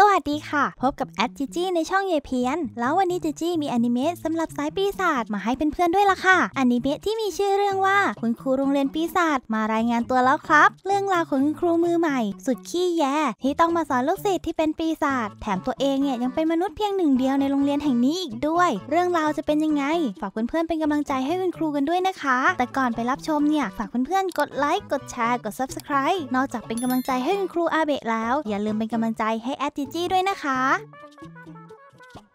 สวัสดีค่ะ พบกับแอดจีจี้ในช่องเยเพียน แล้ววันนี้จีจี้มีอนิเมะสำหรับสายปีศาจมาให้เเพื่อนๆด้วยล่ะค่ะอนิเมะที่มีชื่อเรื่องว่าคุณครูโรงเรียนปีศาจมารายงานตัวแล้วครับ เรื่องราวของคุณครูมือใหม่ สุดขี้แย่ ที่ต้องมาสอนลูกศิษย์ที่เป็นปีศาจแถมตัวเองเนี่ยยังเป็นมนุษย์เพียงหนึ่งเดียวในโรงเรียนแห่งนี้อีกด้วย เรื่องราวจะเป็นยังไง ฝากเพื่อนๆเป็นกำลังใจให้คุณครูกันด้วยนะคะ แต่ก่อนไปรับชมเนี่ยฝากเพื่อนๆกดไลค์กดแชร์กดซับสไครต์นอกจากเป็นกำลังใจให้คุณครูอาเบะแล้วอย่าลืมเป็นกำลังใจให้แอดจจี้ด้วยนะคะ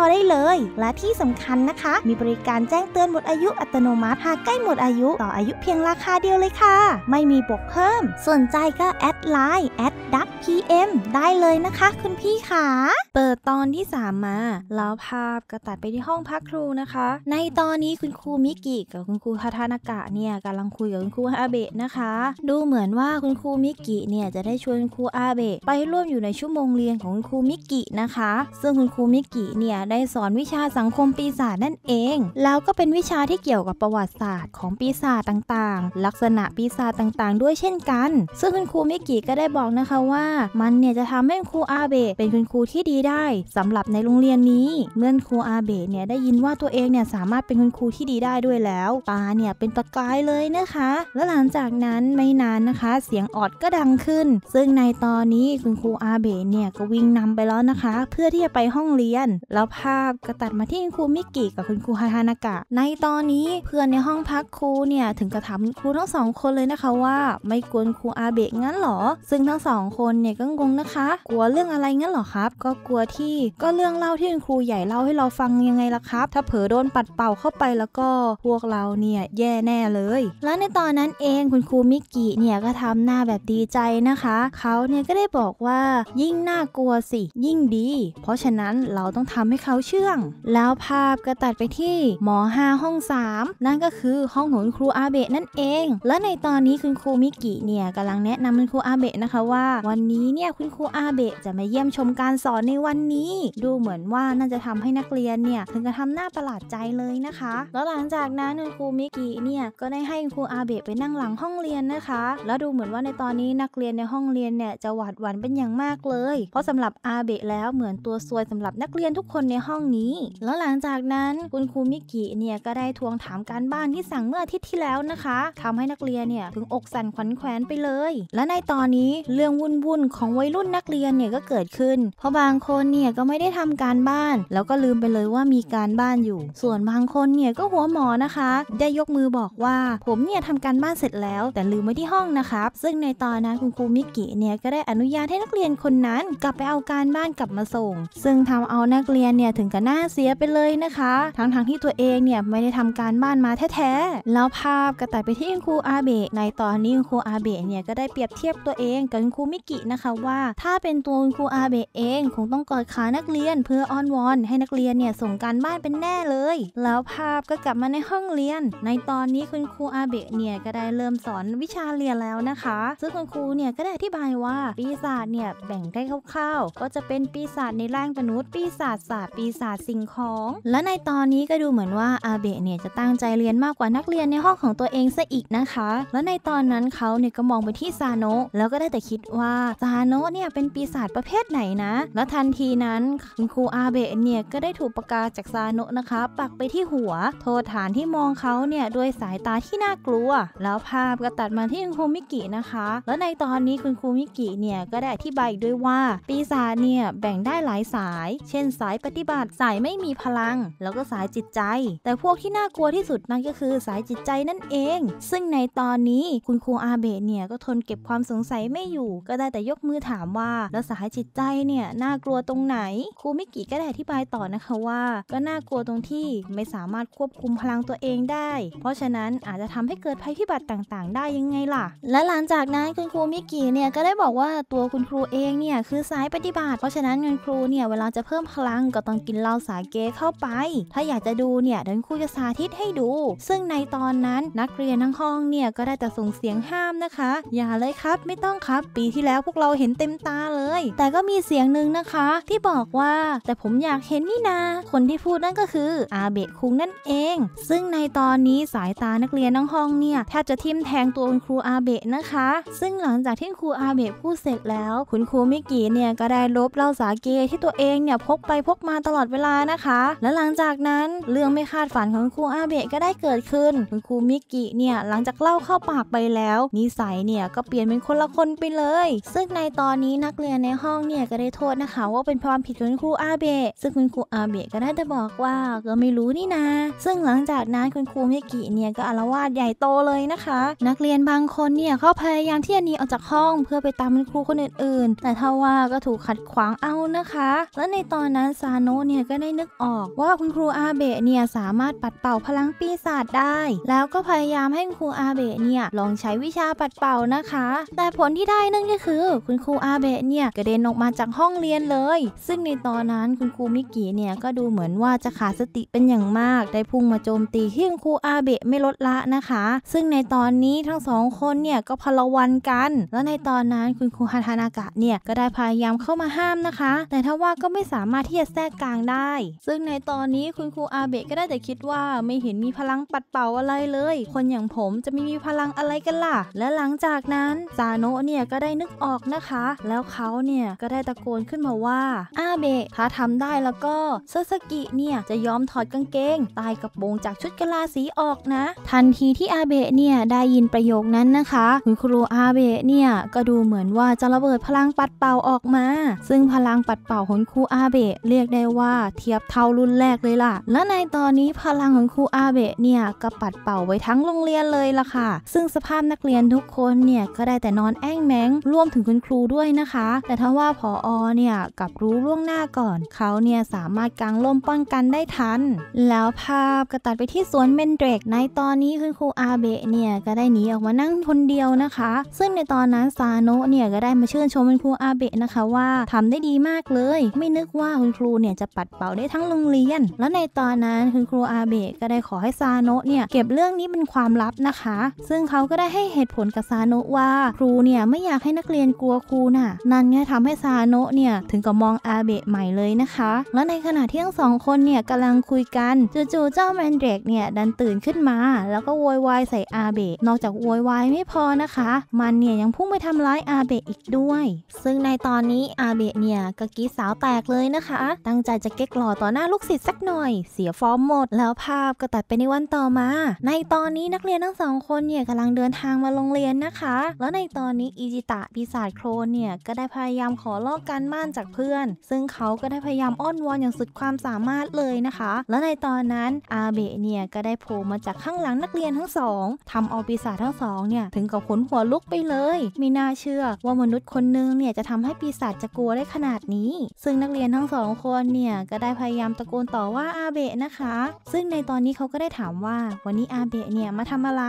อได้เลย และที่สำคัญนะคะ มีบริการแจ้งเตือนหมดอายุอัตโนมัติหากใกล้หมดอายุ ต่ออายุเพียงราคาเดียวเลยค่ะ ไม่มีบวกเพิ่มสนใจก็ แอด ไลน์แอดดักพีเอ็มได้เลยนะคะ คุณพี่ขาเปิดตอนที่ 3 มาแล้วภาพก็ตัดไปที่ห้องพักครูนะคะ ในตอนนี้คุณครูมิกิกับคุณครูทาทานากะเนี่ยกำลังคุยกับคุณครูอาเบะนะคะ ดูเหมือนว่าคุณครูมิกิเนี่ยจะได้ชวนครูอาเบะไปร่วมอยู่ในชั่วโมงเรียนของคุณครูมิกินะคะ ซึ่งคุณครูมิกิเนี่ยได้สอนวิชาสังคมปีศาจนั่นเอง แล้วก็เป็นวิชาที่เกี่ยวกับประวัติศาสตร์ของปีศาจต่างๆ ลักษณะปีศาจต่างๆ ด้วยเช่นกัน ซึ่งคุณครูมิกิก็ได้บอกนะคะว่ามันเนี่ยจะทำให้ครูอาเบะเป็นคุณครูที่ดีได้ สำหรับในโรงเรียนนี้เมื่อครูอาเบะเนี่ยได้ยินว่าตัวเองเนี่ยสามารถเป็นคุณครูที่ดีได้ด้วยแล้วตาเนี่ยเป็นประกายเลยนะคะ แล้วหลังจากนั้นไม่นานนะคะเสียงออดก็ดังขึ้น ซึ่งในตอนนี้คุณครูอาเบะเนี่ยก็วิ่งนำไปแล้วนะคะ เพื่อที่จะไปห้องเรียนแล้วภภาพก็ตัดมาที่คุณครูมิกิกับคุณครูฮาฮานากะ ในตอนนี้เพื่อนในห้องพักครูเนี่ย ถึงกระถามครูทั้งสองคนเลยนะคะว่าไม่กวนครูอาเบะงั้นหรอซึ่งทั้งสองคนเนี่ยก็งงนะคะกลัวเรื่องอะไรงั้นหรอครับ ก็กลัวที่ก็เรื่องเล่าที่คุณครูใหญ่เล่าให้เราฟังยังไงล่ะครับ ถ้าเผลอโดนปัดเป่าเข้าไปแล้วก็พวกเราเนี่ยแย่แน่เลย แล้วในตอนนั้นเองคุณครูมิกิเนี่ยก็ทำหน้าแบบดีใจนะคะเขาเนี่ยก็ได้บอกว่ายิ่งน่ากลัวสิยิ่งดี เพราะฉะนั้นเราต้องทำให้เขาขาเชื่องแล้วภาพก็ตัดไปที่หมอห้าห้อง 3 นั่นก็คือห้องของครูอาเบะนั่นเอง และในตอนนี้คุณครูมิกิเนี่ยกำลังแนะนำคุณครูอาเบะนะคะว่าวันนี้เนี่ยคุณครูอาเบะจะมาเยี่ยมชมการสอนในวันนี้ ดูเหมือนว่าน่าจะทำให้นักเรียนเนี่ยถึงกับทำหน้าประหลาดใจเลยนะคะแล้วหลังจากนั้นคุณครูมิกิเนี่ยก็ได้ให้ครูอาเบะไปนั่งหลังห้องเรียนนะคะแล้วดูเหมือนว่าในตอนนี้นักเรียนในห้องเรียนเนี่ยจะหวาดหวั่นเป็นอย่างมากเลย เพราะสำหรับอาเบะแล้วเหมือนตัวซวยสำหรับนักเรียนทุกคนในห้องนี้ แล้วหลังจากนั้นคุณครูมิกิเนี่ยก็ได้ทวงถามการบ้านที่สั่งเมื่ออาทิตย์ที่แล้วนะคะทำให้นักเรียนเนี่ยถึงอกสั่นขวัญแขวนไปเลย และในตอนนี้เรื่องวุ่นวุ่นของวัยรุ่นนักเรียนเนี่ยก็เกิดขึ้น เพราะบางคนเนี่ยก็ไม่ได้ทำการบ้าน แล้วก็ลืมไปเลยว่ามีการบ้านอยู่ ส่วนบางคนเนี่ยก็หัวหมอนะคะได้ยกมือบอกว่า ผมเนี่ยทำการบ้านเสร็จแล้ว แต่ลืมไว้ที่ห้องนะครับซึ่งในตอนนั้นคุณครูมิกิเนี่ยก็ได้อนุญาตให้นักเรียนคนนั้นกลับไปเอาการบ้านกลับมาส่ง ซึ่งทำเอานักเรียนเนี่ยี่ยถึงกับหน้าเสียไปเลยนะคะ ทั้งๆทที่ตัวเองเนี่ยไม่ได้ทำการบ้านมาแท้ๆแล้วภาพก็ตัดไปที่คุณครูอาเบะในตอนนี้คุณครูอาเบะเนี่ยก็ได้เปรียบเทียบตัวเองกับคุณครูมิกินะคะว่าถ้าเป็นตัวคุณครูอาเบะเองคงต้องกอดขานักเรียนเพื่ออ้อนวอน ให้นักเรียนเนี่ยส่งการบ้านเป็นแน่เลยแล้วภาพก็กลับมาในห้องเรียน ในตอนนี้คุณครูอาเบะเนี่ยก็ได้เริ่มสอนวิชาเรียนแล้วนะคะซึ่งคุณครูเนี่ยก็ได้อธิบายว่าปีศาจเนี่ยแบ่งได้คร่าวๆก็จะเป็นปีศาจในร่างมนุษย์ปีศาจศาสตร์ีศาจสิ่งของ และในตอนนี้ก็ดูเหมือนว่าอาเบะเนี่ยจะตั้งใจเรียนมากกว่านักเรียนในห้องของตัวเองซะอีกนะคะ และในตอนนั้นเขาเนี่ยก็มองไปที่ซาโนะแล้วก็ได้แต่คิดว่าซาโนะเนี่ยเป็นปีศาจประเภทไหนนะแล้วทันทีนั้นคุณครูอาเบะเนี่ยก็ได้ถูกประกาศจากซาโนะนะคะ ปักไปที่หัว โทษฐานที่มองเขาเนี่ยด้วยสายตาที่น่ากลัวแล้วภาพก็ตัดมาที่คุณครูมิกินะคะ แล้วในตอนนี้คุณครูมิกิเนี่ยก็ได้อธิบายด้วยว่าปีศาจเนี่ยแบ่งได้หลายสาย เช่นสายปฏิบัติสายไม่มีพลังแล้วก็สายจิตใจ แต่พวกที่น่ากลัวที่สุดนั่นก็คือสายจิตใจนั่นเอง ซึ่งในตอนนี้คุณครูอาเบะเนี่ยก็ทนเก็บความสงสัยไม่อยู่ ก็ได้แต่ยกมือถามว่า แล้วสายจิตใจเนี่ยน่ากลัวตรงไหนครูมิกิก็ได้อธิบายต่อนะคะว่า ก็น่ากลัวตรงที่ไม่สามารถควบคุมพลังตัวเองได้ เพราะฉะนั้นอาจจะทำให้เกิดภัยพิบัติต่างๆ ได้ยังไงล่ะ และหลังจากนั้นคุณครูมิกิเนี่ยก็ได้บอกว่าตัวคุณครูเองเนี่ยคือสายปฏิบัติ เพราะฉะนั้นคุณครูเนี่ยเวลาจะเพิ่มพลังก็ต้องกินเหล้าสาเกเข้าไป ถ้าอยากจะดูเนี่ยเดินครูจะสาธิตให้ดู ซึ่งในตอนนั้นนักเรียนทั้งห้องเนี่ยก็ได้แต่ส่งเสียงห้ามนะคะ อย่าเลยครับไม่ต้องครับปีที่แล้วพวกเราเห็นเต็มตาเลย แต่ก็มีเสียงหนึ่งนะคะ ที่บอกว่า แต่ผมอยากเห็นนี่นาคนที่พูดนั่นก็คืออาเบะคุงนั่นเอง ซึ่งในตอนนี้สายตานักเรียนทั้งห้องเนี่ยแทบจะทิ่มแทงตัวคุณครูอาเบะนะคะ ซึ่งหลังจากที่ครูอาเบะพูดเสร็จแล้วคุณครูมิกิเนี่ยก็ได้ลบเล่าสาเกที่ตัวเองเนี่ยพกไปพกมาตลอดเวลานะคะ และหลังจากนั้นเรื่องไม่คาดฝันของครูอาเบะก็ได้เกิดขึ้นคุณครูมิกิเนี่ยหลังจากเล่าเข้าปากไปแล้วนิสัยเนี่ยก็เปลี่ยนเป็นคนละคนไปเลย ซึ่งในตอนนี้นักเรียนในห้องเนี่ยก็ได้โทษนะคะ ว่าเป็นความผิดของครูอาเบะซึ่งคุณครูอาเบะก็ได้แต่บอกว่าก็ไม่รู้นี่นะ ซึ่งหลังจากนั้นคุณครูมิกิเนี่ยก็อารวาสใหญ่โตเลยนะคะ นักเรียนบางคนเนี่ยเขาพยายามที่จะหนีออกจากห้องเพื่อไปตามคุณครูคนอื่นๆ แต่ทว่าก็ถูกขัดขวางเอานะคะ และในตอนนั้นซานโนนเนี่ยก็ได้นึกออกว่าคุณครูอาเบะเนี่ยสามารถปัดเป่าพลังปีศาจได้ แล้วก็พยายามให้คุณครูอาเบะเนี่ยลองใช้วิชาปัดเป่านะคะ แต่ผลที่ได้นั่นก็คือคุณครูอาเบะเนี่ยกระเด็นออกมาจากห้องเรียนเลย ซึ่งในตอนนั้นคุณครูมิกิเนี่ยก็ดูเหมือนว่าจะขาดสติเป็นอย่างมาก ได้พุ่งมาโจมตีที่คุณครูอาเบะไม่ลดละนะคะ ซึ่งในตอนนี้ทั้งสองคนเนี่ยก็พลวันกัน แล้วในตอนนั้นคุณครูฮาทานากะเนี่ยก็ได้พยายามเข้ามาห้ามนะคะ แต่ทว่าก็ไม่สามารถที่จะแทรกกลางได้ ซึ่งในตอนนี้คุณครูอาเบะก็ได้แต่คิดว่าไม่เห็นมีพลังปัดเป่าอะไรเลย คนอย่างผมจะไม่มีพลังอะไรกันล่ะ และหลังจากนั้นซาโนะเนี่ยก็ได้นึกออกนะคะแล้วเขาเนี่ยก็ได้ตะโกนขึ้นมาว่าอาเบะถ้าทำได้แล้วก็ซาสกิเนี่ยจะยอมถอดกางเกงตายกับโบงจากชุดกะลาสีออกนะ ทันทีที่อาเบะเนี่ยได้ยินประโยคนั้นนะคะ คุณครูอาเบะเนี่ยก็ดูเหมือนว่าจะระเบิดพลังปัดเป่าออกมา ซึ่งพลังปัดเป่าของครูอาเบะเรียกได้ได้ว่าเทียบเท่ารุ่นแรกเลยล่ะ และในตอนนี้พลังของครูอาเบะเนี่ยก็ปัดเป่าไว้ทั้งโรงเรียนเลยล่ะค่ะ ซึ่งสภาพนักเรียนทุกคนเนี่ยก็ได้แต่นอนแอ้งแมงรวมถึงคุณครูด้วยนะคะ แต่ถ้าว่าพออเนี่ยกับรู้ล่วงหน้าก่อน เขาเนี่ยสามารถกางล่มป้องกันได้ทัน แล้วภาพก็ตัดไปที่สวนเมนเดรก ในตอนนี้คุณครูอาเบะเนี่ยก็ได้หนีออกมานั่งคนเดียวนะคะ ซึ่งในตอนนั้นซาโนะเนี่ยก็ได้มาชื่นชมคุณครูอาเบะนะคะว่าทำได้ดีมากเลย ไม่นึกว่าคุณครูเนี่ยจะปัดเป่าได้ทั้งโรงเรียน และในตอนนั้นคุณครูอาเบะก็ได้ขอให้ซาโนะเนี่ยเก็บเรื่องนี้เป็นความลับนะคะ ซึ่งเขาก็ได้ให้เหตุผลกับซาโนะว่าครูเนี่ยไม่อยากให้นักเรียนกลัวครูน่ะ นั่นเนี่ยทำให้ซาโนะเนี่ยถึงกับมองอาเบะใหม่เลยนะคะ และในขณะที่ทั้งสองคนเนี่ยกำลังคุยกันจู่ๆเจ้าแมนเดรกเนี่ยดันตื่นขึ้นมาแล้วก็โวยวายใส่อาเบะนอกจากโวยวายไม่พอนะคะ มันเนี่ยยังพุ่งไปทำร้ายอาเบะอีกด้วย ซึ่งในตอนนี้อาเบะเนี่ยก็กีสาวแตกเลยนะคะ ตั้งใจจจะเก๊กหล่อต่อหน้าลูกศิษย์สักหน่อยเสียฟอร์มหมด แล้วภาพก็ตัดไปในวันต่อมา ในตอนนี้นักเรียนทั้งสองคนเนี่ยกำลังเดินทางมาโรงเรียนนะคะ แล้วในตอนนี้อิจิตะปีศาจโครนเนี่ยก็ได้พยายามขอลอกการม่านจากเพื่อน ซึ่งเขาก็ได้พยายามอ้อนวอนอย่างสุดความสามารถเลยนะคะ แล้วในตอนนั้นอาเบะเนี่ยก็ได้โผล่มาจากข้างหลังนักเรียนทั้งสองทำเอาปีศาจทั้งสองเนี่ยถึงกับขนหัวลุกไปเลยไม่น่าเชื่อว่ามนุษย์คนนึงเนี่ยจะทำให้ปีศาจจะกลัวได้ขนาดนี้ ซึ่งนักเรียนทั้งสองคนเนี่ยเนี่ยก็ได้พยายามตะโกนต่อว่าอาเบะนะคะ ซึ่งในตอนนี้เขาก็ได้ถามว่า วันนี้อาเบะเนี่ยมาทำอะไร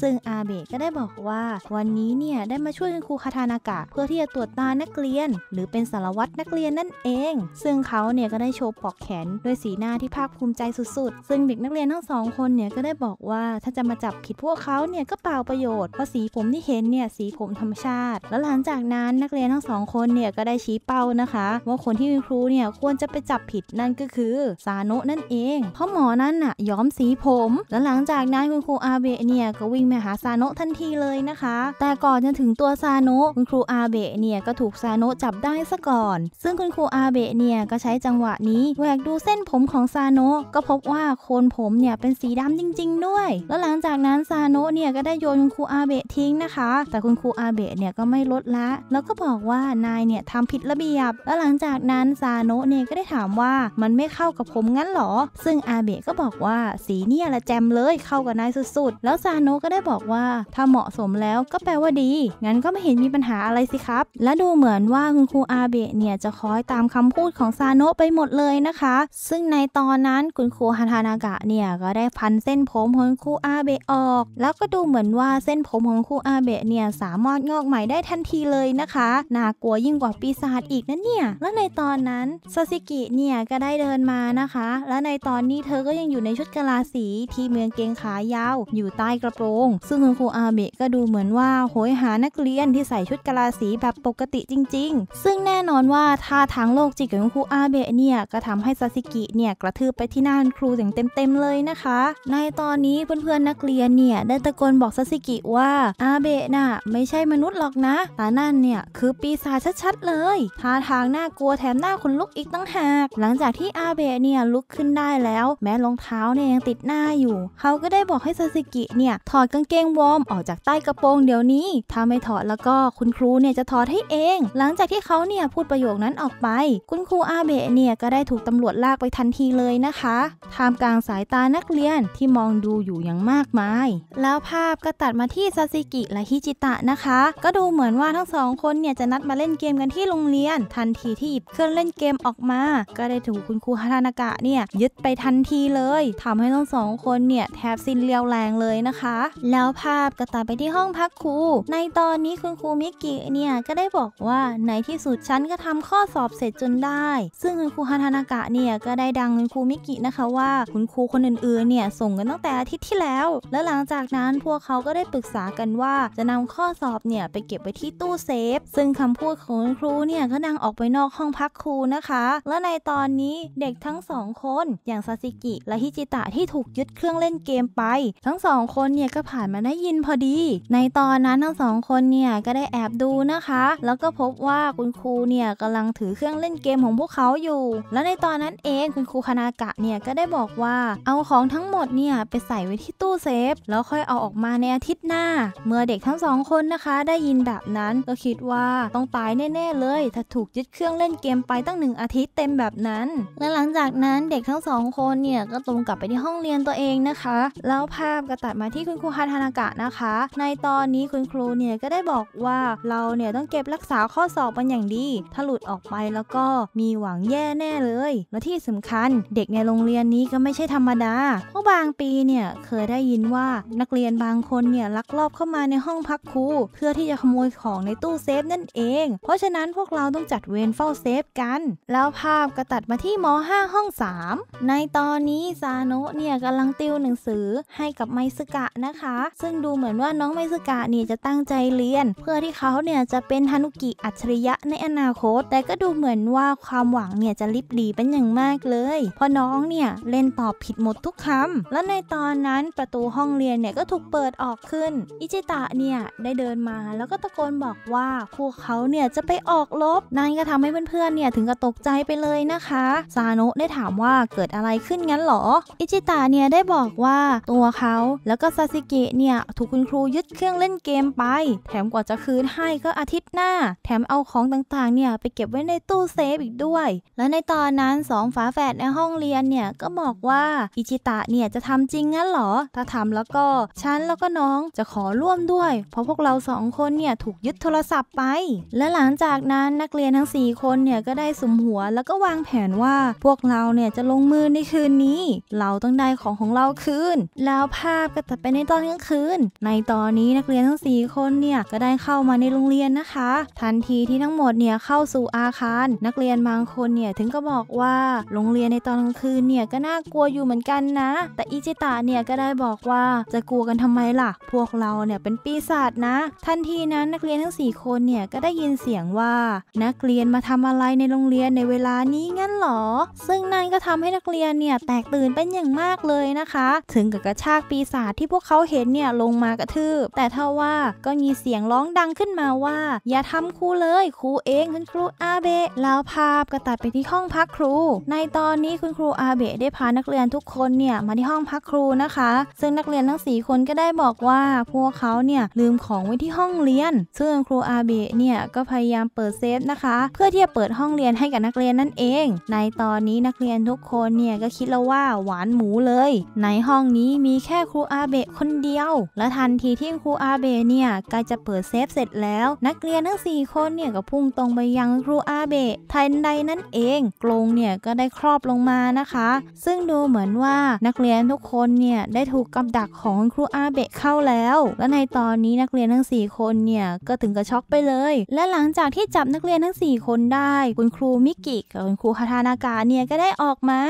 ซึ่งอาเบะก็ได้บอกว่า วันนี้เนี่ยได้มาช่วยคุณครูคาทานากะเพื่อที่จะตรวจตานักเรียน หรือเป็นสารวัตรนักเรียนนั่นเอง ซึ่งเขาเนี่ยก็ได้โชว์ปอกแขนด้วยสีหน้าที่ภาคภูมิใจสุดๆ ซึ่งเด็กนักเรียนทั้งสองคนเนี่ยก็ได้บอกว่าถ้าจะมาจับผิดพวกเขาเนี่ยก็เปล่าประโยชน์เพราะสีผมที่เห็นเนี่ยสีผมธรรมชาติ แล้วหลังจากนั้นนักเรียนทั้งสองคนเนี่ยก็ได้ชี้เป้านะคะ ว่าคนที่คุณครูเนี่ยควรจะไปจับับผิดนั่นก็คือซาโนะนั่นเอง เพราะหมอนั้นน่ะย้อมสีผม แล้วหลังจากนั้นคุณครูอาเบะเนี่ยก็วิ่งไปหาซาโนะทันทีเลยนะคะ แต่ก่อนจะถึงตัวซาโนะคุณครูอาเบะเนี่ยก็ถูกซาโนะจับได้ซะก่อน ซึ่งคุณครูอาเบะเนี่ยก็ใช้จังหวะนี้แหวกดูเส้นผมของซาโนะก็พบว่าโคนผมเนี่ยเป็นสีดำจริง ๆ ด้วย แล้วหลังจากนั้นซาโนะเนี่ยก็ได้โยนคุณครูอาเบะทิ้งนะคะ แต่คุณครูอาเบะเนี่ยก็ไม่ลดละ แล้วก็บอกว่านายเนี่ยทำผิดระเบียบ แล้วหลังจากนั้นซาโนะเนี่ยก็ได้ทถามว่ามันไม่เข้ากับผมงั้นหรอซึ่งอาเบะก็บอกว่า สีเนี่ยละแจมเลยเข้ากับนายสุดๆแล้วซานโนก็ได้บอกว่า ถ้าเหมาะสมแล้วก็แปลว่าดีงั้นก็ไม่เห็นมีปัญหาอะไรสิครับ และดูเหมือนว่าคุณครูอาเบะเนี่ยจะคอยตามคำพูดของซานโนไปหมดเลยนะคะ ซึ่งในตอนนั้นคุณครูฮาทานากะเนี่ยก็ได้พันเส้นผมของคุณครูอาเบะออก แล้วก็ดูเหมือนว่าเส้นผมของครูอาเบะเนี่ยสามารถงอกใหม่ได้ทันทีเลยนะคะน่ากลัวยิ่งกว่าปีศาจอีกนะเนี่ยและในตอนนั้นซาสิกิเนี่ยก็ได้เดินมานะคะ และในตอนนี้เธอก็ยังอยู่ในชุดกะลาสีที่เมืองเกงขายาวอยู่ใต้กระโปรง ซึ่งคุณครูอาเบะก็ดูเหมือนว่าโหยหานักเรียนที่ใส่ชุดกะลาสีแบบปกติจริง ๆ ซึ่งแน่นอนว่าท่าทางโลกจิตของคุณครูอาเบะเนี่ยก็ทำให้ซาสิกิเนี่ยกระทืบไปที่หน้าครูอย่างเต็มๆเลยนะคะ ในตอนนี้เพื่อนๆนักเรียนเนี่ยได้ตะโกนบอกซาสิกิว่าอาเบะน่ะไม่ใช่มนุษย์หรอกนะแต่นั่นเนี่ยคือปีศาจชัดๆเลยท่าทางน่ากลัวแถมหน้าขนลุกอีกตั้งหาากหลังจากที่อาเบะเนี่ยลุกขึ้นได้แล้วแม้รองเท้าเนี่ยยังติดหน้าอยู่ เขาก็ได้บอกให้ซาสึกิเนี่ยถอดกางเกงวอร์มออกจากใต้กระโปรงเดี๋ยวนี้ถ้าไม่ถอดแล้วก็คุณครูเนี่ยจะถอดให้เอง หลังจากที่เขาเนี่ยพูดประโยคนั้นออกไป คุณครูอาเบะเนี่ยก็ได้ถูกตำรวจลากไปทันทีเลยนะคะท่ามกลางสายตานักเรียนที่มองดูอยู่อย่างมากมาย แล้วภาพก็ตัดมาที่ซาสิกิและฮิจิตะนะคะ ก็ดูเหมือนว่าทั้งสองคนเนี่ยจะนัดมาเล่นเกมกันที่โรงเรียน ทันที ที่หยิบเครื่องเล่นเกมออกมาก็ได้ถูกคุณครูฮารานากะเนี่ยยึดไปทันทีเลย ทำให้ทั้งสองคนเนี่ยแทบสิ้นเรียวแรงเลยนะคะ แล้วภาพก็ตัดไปที่ห้องพักครู ในตอนนี้คุณครูมิกิเนี่ยก็ได้บอกว่าในที่สุดฉันก็ทำข้อสอบเสร็จจนได้ ซึ่งคุณครูฮารานากะเนี่ยก็ได้ดังคุณครูมิกินะคะ ว่าคุณครูคนอื่นๆเนี่ยส่งกันตั้งแต่อาทิตย์ที่แล้ว และหลังจากนั้นพวกเขาก็ได้ปรึกษากันว่าจะนำข้อสอบเนี่ยไปเก็บไว้ที่ตู้เซฟซึ่งคำพูดของคุณครูเนี่ยก็ดังออกไปนอกห้องพักครูนะคะและในในตอนนี้เด็กทั้งสองคนอย่างซาซิกิและฮิจิตะที่ถูกยึดเครื่องเล่นเกมไป ทั้งสองคนเนี่ยก็ผ่านมาได้ยินพอดี ในตอนนั้นทั้งสองคนเนี่ยก็ได้แอบดูนะคะ แล้วก็พบว่าคุณครูเนี่ยกำลังถือเครื่องเล่นเกมของพวกเขาอยู่ และในตอนนั้นเองคุณครูคานากะเนี่ยก็ได้บอกว่าเอาของทั้งหมดเนี่ยไปใส่ไว้ที่ตู้เซฟ แล้วค่อยเอาออกมาในอาทิตย์หน้า เมื่อเด็กทั้งสองคนนะคะได้ยินแบบนั้นก็คิดว่าต้องตายแน่ๆเลย ถ้าถูกยึดเครื่องเล่นเกมไปตั้งหนึ่งอาทิตย์เต็มแบบแบบนั้นและหลังจากนั้นเด็กทั้งสองคนเนี่ยก็ตรงกลับไปที่ห้องเรียนตัวเองนะคะ แล้วภาพก็ตัดมาที่คุณครูฮาทานากะนะคะ ในตอนนี้คุณครูเนี่ยก็ได้บอกว่าเราเนี่ยต้องเก็บรักษาข้อสอบเป็นอย่างดีถ้าหลุดออกไปแล้วก็มีหวังแย่แน่เลยและที่สำคัญ เด็กในโรงเรียนนี้ก็ไม่ใช่ธรรมดาเพราะบางปีเนี่ยเคยได้ยินว่านักเรียนบางคนเนี่ยลักลอบเข้ามาในห้องพักครูเพื่อที่จะขโมยของในตู้เซฟนั่นเอง เพราะฉะนั้นพวกเราต้องจัดเวรเฝ้าเซฟกันแล้วภาพก็ตัดมาที่ม .5 ห้อง 3 ในตอนนี้ ซาโนะเนี่ยกำลังติวหนังสือให้กับไมซึกะนะคะ ซึ่งดูเหมือนว่าน้องไมซึกะเนี่ยจะตั้งใจเรียน เพื่อที่เขาเนี่ยจะเป็นฮานุกิอัจฉริยะในอนาคต แต่ก็ดูเหมือนว่าความหวังเนี่ยจะลิบหลีเป็นอย่างมากเลย เพราะน้องเนี่ยเล่นตอบผิดหมดทุกคำ และในตอนนั้นประตูห้องเรียนเนี่ยก็ถูกเปิดออกขึ้น อิจิตะเนี่ยได้เดินมาแล้วก็ตะโกนบอกว่าพวกเขาเนี่ยจะไปออกลบ นั่นก็ทำให้เพื่อนๆเนี่ยถึงกับตกใจไปเลยนะคะซาโนะได้ถามว่าเกิดอะไรขึ้นงั้นหรอ อิจิตะเนี่ยได้บอกว่าตัวเขาแล้วก็ซาสิเกะเนี่ยถูกคุณครูยึดเครื่องเล่นเกมไป แถมกว่าจะคืนให้ก็อาทิตย์หน้า แถมเอาของต่างๆเนี่ยไปเก็บไว้ในตู้เซฟอีกด้วย และในตอนนั้นสองฝาแฝดในห้องเรียนเนี่ยก็บอกว่าอิจิตะเนี่ยจะทำจริงงั้นหรอ ถ้าทำแล้วก็ฉันแล้วก็น้องจะขอร่วมด้วย เพราะพวกเราสองคนเนี่ยถูกยึดโทรศัพท์ไป และหลังจากนั้นนักเรียนทั้ง4คนเนี่ยก็ได้สุมหัวแล้วก็วางแผนว่าพวกเราเนี่ยจะลงมือในคืนนี้ เราต้องได้ของของเราคืน แล้วภาพก็ตัไปในตอนกลางคืน ในตอนนี้นักเรียนทั้ง 4 คนเนี่ยก็ได้เข้ามาในโรงเรียนนะคะ ทันทีที่ทั้งหมดเนี่ยเข้าสู่อาคาร นักเรียนบางคนเนี่ยถึงก็บอกว่าโรงเรียนในตอนกลางคืนเนี่ยก็น่ากลัวอยู่เหมือนกันนะ แต่อิจิตะเนี่ยก็ได้บอกว่าจะกลัวกันทำไมล่ะ พวกเราเนี่ยเป็นปีศาจนะ ทันทีนั้นนักเรียนทั้ง4คนเนี่ยก็ได้ยินเสียงว่านักเรียนมาทำอะไรในโรงเรียนในเวลานี้งั้นหรอ ซึ่งนั่นก็ทำให้นักเรียนเนี่ยแตกตื่นเป็นอย่างมากเลยนะคะ ถึงกับกระชากปีศาจที่พวกเขาเห็นเนี่ยลงมากระทืบ แต่เทว่าก็มีเสียงร้องดังขึ้นมาว่า อย่าทำครูเลย ครูเองคุณครูอาเบะแล้วภาพก็ตัดไปที่ห้องพักครู ในตอนนี้คุณครูอาเบะได้พานักเรียนทุกคนเนี่ยมาที่ห้องพักครูนะคะ ซึ่งนักเรียนทั้งส่คนก็ได้บอกว่า พวกเขาเนี่ยลืมของไว้ที่ห้องเรียน ซึ่งครูอาเบะเนี่ยก็พยายามเปิดเซฟนะคะ เพื่อที่จะเปิดห้องเรียนให้กับนักเรียนนั่นเองเองในตอนนี้นักเรียนทุกคนเนี่ยก็คิดแล้วว่าหวานหมูเลยในห้องนี้มีแค่ครูอาเบะคนเดียว และทันทีที่ครูอาเบะเนี่ยกลจะเปิดเซฟเสร็จแล้วนักเรียนทั้ง4คนเนี่ยก็พุ่งตรงไปยังครูอาเบะทันใดนั่นเองกรงเนี่ยก็ได้ครอบลงมานะคะ ซึ่งดูเหมือนว่านักเรียนทุกคนเนี่ยได้ถูกกับดักของครูอาเบะเข้าแล้ว และในตอนนี้นักเรียนทั้ง 4 คนเนี่ยก็ถึงกับช็อกไปเลย และหลังจากที่จับนักเรียนทั้ง 4 คนได้คุณครูมิกิกับคุณคณครูคาทานากาเนี่ยก็ได้ออกมา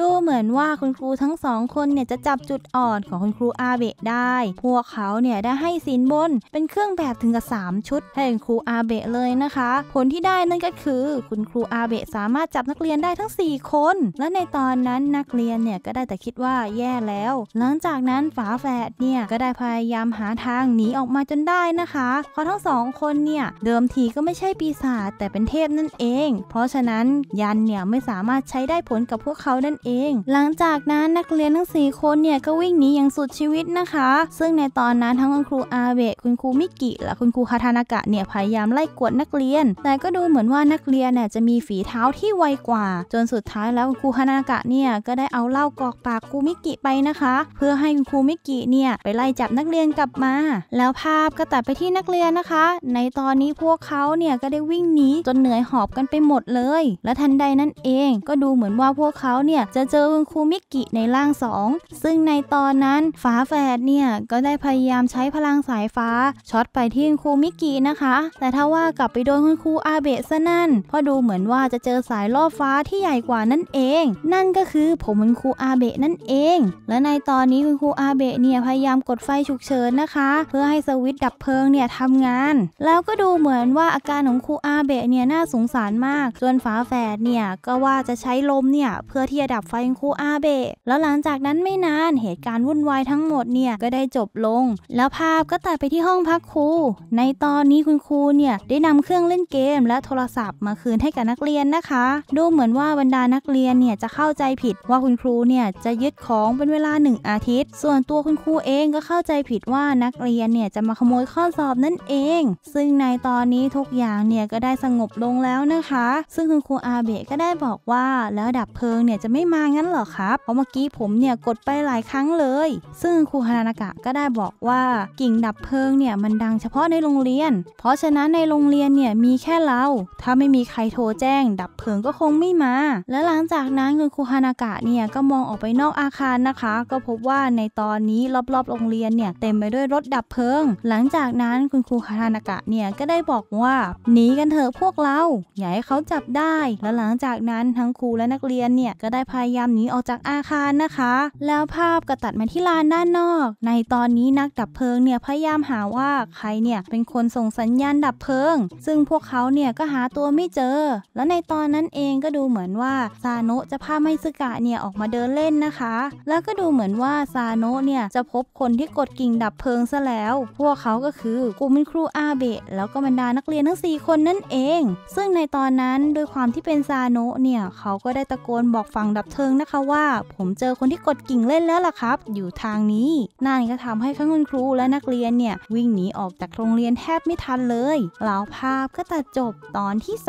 ดูเหมือนว่าคุณครูทั้งสองคนเนี่ยจะจับจุดอ่อนของคุณครูอาเบะได้พวกเขาเนี่ยได้ให้สินบนเป็นเครื่องแบบถึงกับ3ชุดให้คุณครูอาเบะเลยนะคะ ผลที่ได้นั่นก็คือคุณครูอาเบะสามารถจับนักเรียนได้ทั้ง 4 คน และในตอนนั้นนักเรียนเนี่ยก็ได้แต่คิดว่าแย่แล้ว หลังจากนั้นฝาแฝดเนี่ยก็ได้พยายามหาทางหนีออกมาจนได้นะคะ เพราะทั้งสองคนเนี่ยเดิมทีก็ไม่ใช่ปีศาจแต่เป็นเทพนั่นเอง เพราะฉะนั้นยาันเนี่ยไม่สามารถใช้ได้ผลกับพวกเขานั่นเอง หลังจากนั้นนักเรียนทั้งส่คนเนี่ยก็วิ่งหนีอย่างสุดชีวิตนะคะ ซึ่งในตอนนั้นทั้งคุณครูอาเบะคุณครูมิกิ และคุณครูคาทานากะเนี่ยพยายามไล่กวดนักเรียน แต่ก็ดูเหมือนว่านักเรียนเนี่ยจะมีฝีเท้าที่ไวกว่า จนสุดท้ายแล้วคุณครูฮานากะเนี่ยก็ได้เอาเหล้ากอกปากครูมิกิไปนะคะ เพื่อให้คุณครูมิกิเนี่ยไปไล่จับนักเรียนกลับมา แล้วภาพก็ตัดไปที่นักเรียนนะคะ ในตอนนี้พวกเขาเนี่ยก็ได้วิ่งหนีจนเหนื่อยหอบกันไปหมดเลย และทันใดดนั่นเองก็ดูเหมือนว่าพวกเขาเนี่ย จะเจอคุณครูมิกิในร่างสอง ซึ่งในตอนนั้นฟ้าแฝดเนี่ย ก็ได้พยายามใช้พลังสายฟ้าช็อตไปที่คุณครูมิกินะคะ แต่ถ้าว่ากลับไปโดนคุณครูอาเบะซะนั่นเพราะดูเหมือนว่าจะเจอสายล่อฟ้าที่ใหญ่กว่านั่นเอง นั่นก็คือผมคุณครูอาเบะนั่นเอง และในตอนนี้คุณครูอาเบะเนี่ยพยายามกดไฟฉุกเฉินนะคะ เพื่อให้สวิตดับเพลิงเนี่ยทำงาน แล้วก็ดูเหมือนว่าอาการของครูอาเบะเนี่ยน่าสงสารมากส่วนฝาแฝดเนี่ยี่ยก็ว่าจะใช้ลมเนี่ยเพื่อที่จะดับไฟของครูอาเบะแล้วหลังจากนั้นไม่นานเหตุการณ์วุ่นวายทั้งหมดเนี่ยก็ได้จบลง แล้วภาพก็ตัดไปที่ห้องพักครู ในตอนนี้คุณครูเนี่ยได้นำเครื่องเล่นเกม และโทรศัพท์ มาคืนให้กับนักเรียนนะคะ ดูเหมือนว่าบรรดานักเรียนเนี่ยจะเข้าใจผิดว่าคุณครูเนี่ยจะยึดของเป็นเวลาหนึ่งอาทิตย์ ส่วนตัวคุณครูเองก็เข้าใจผิดว่านักเรียนเนี่ยจะมาขโมยข้อสอบนั่นเอง ซึ่งในตอนนี้ทุกอย่างเนี่ยก็ได้สงบลงแล้วนะคะ ซึ่งคุณครูอาเบก็ได้บอกว่าแล้วดับเพลิงเนี่ยจะไม่มางั้นเหรอครับ เพราะเมื่อกี้ผมเนี่ยกดไปหลายครั้งเลย ซึ่งครูฮานานากะก็ได้บอกว่ากิ่งดับเพลิงเนี่ยมันดังเฉพาะในโรงเรียน เพราะฉะนั้นในโรงเรียนเนี่ยมีแค่เรา ถ้าไม่มีใครโทรแจ้ง ดับเพลิงก็คงไม่มา และหลังจากนั้นคุณครูฮานากะเนี่ยก็มองออกไปนอกอาคารนะคะ ก็พบว่าในตอนนี้รอบๆโรงเรียนเนี่ยเต็มไปด้วยรถดับเพลิง หลังจากนั้นคุณครูฮานากะเนี่ยก็ได้บอกว่าหนีกันเถอะพวกเราอย่าให้เขาจับได้และหลังลังจากนั้นทั้งครูและนักเรียนเนี่ยก็ได้พยายามหนีออกจากอาคารนะคะ แล้วภาพก็ตัดมาที่ลานด้านนอก ในตอนนี้นักดับเพลิงเนี่ยพยายามหาว่าใครเนี่ยเป็นคนส่งสัญญาณดับเพลิง ซึ่งพวกเขาเนี่ยก็หาตัวไม่เจอ แล้วในตอนนั้นเองก็ดูเหมือนว่าซาโนะจะพาไมซึกะเนี่ยออกมาเดินเล่นนะคะ แล้วก็ดูเหมือนว่าซาโนะเนี่ยจะพบคนที่กดกิ่งดับเพลิงซะแล้วพวกเขาก็คือกุมินครูอาเบะแล้วก็บรรดานักเรียนทั้ง 4 คนนั่นเอง ซึ่งในตอนนั้นด้วยความที่เป็นซาโนเนี่ยเขาก็ได้ตะโกนบอกฝั่งดับเพลิงนะคะว่า ผมเจอคนที่กดกิ่งเล่นแล้วล่ะครับ อยู่ทางนี้นั่นก็ทำให้ขั้งคุณครูและนักเรียนเนี่ย วิ่งหนีออกจากโรงเรียนแทบไม่ทันเลย แล้วภาพก็ตัดจบตอนที่ 3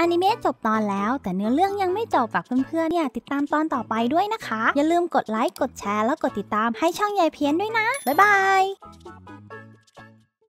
อนิเมะจบตอนแล้วแต่เนื้อเรื่องยังไม่จบฝากเพื่อนๆเนี่ยติดตามตอนต่อไปด้วยนะคะ อย่าลืมกดไลค์ กดแชร์แล้วกดติดตามให้ช่องยายเพี้ยนด้วยนะบ๊ายบาย